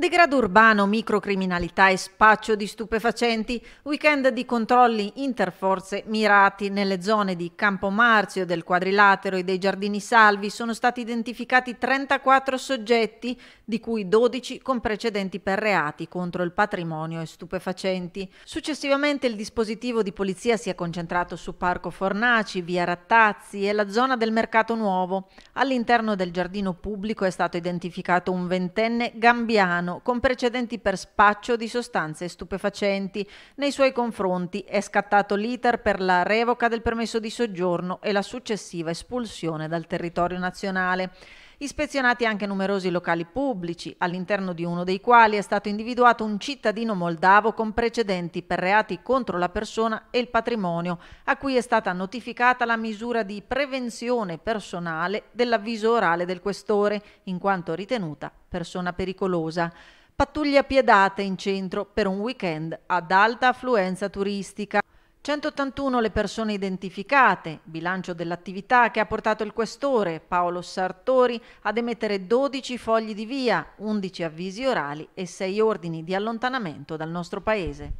Degrado urbano, microcriminalità e spaccio di stupefacenti, weekend di controlli interforze mirati nelle zone di Campomarzio, del Quadrilatero e dei Giardini Salvi sono stati identificati 34 soggetti, di cui 12 con precedenti per reati contro il patrimonio e stupefacenti. Successivamente il dispositivo di polizia si è concentrato su Parco Fornaci, via Rattazzi e la zona del Mercato Nuovo. All'interno del giardino pubblico è stato identificato un ventenne gambiano italiano con precedenti per spaccio di sostanze stupefacenti. Nei suoi confronti è scattato l'iter per la revoca del permesso di soggiorno e la successiva espulsione dal territorio nazionale. Ispezionati anche numerosi locali pubblici, all'interno di uno dei quali è stato individuato un cittadino moldavo con precedenti per reati contro la persona e il patrimonio, a cui è stata notificata la misura di prevenzione personale dell'avviso orale del questore, in quanto ritenuta persona pericolosa Pattuglia piedate in centro per un weekend ad alta affluenza turistica. 181 le persone identificate, bilancio dell'attività che ha portato il questore Paolo Sartori ad emettere 12 fogli di via, 11 avvisi orali e 6 ordini di allontanamento dal nostro paese.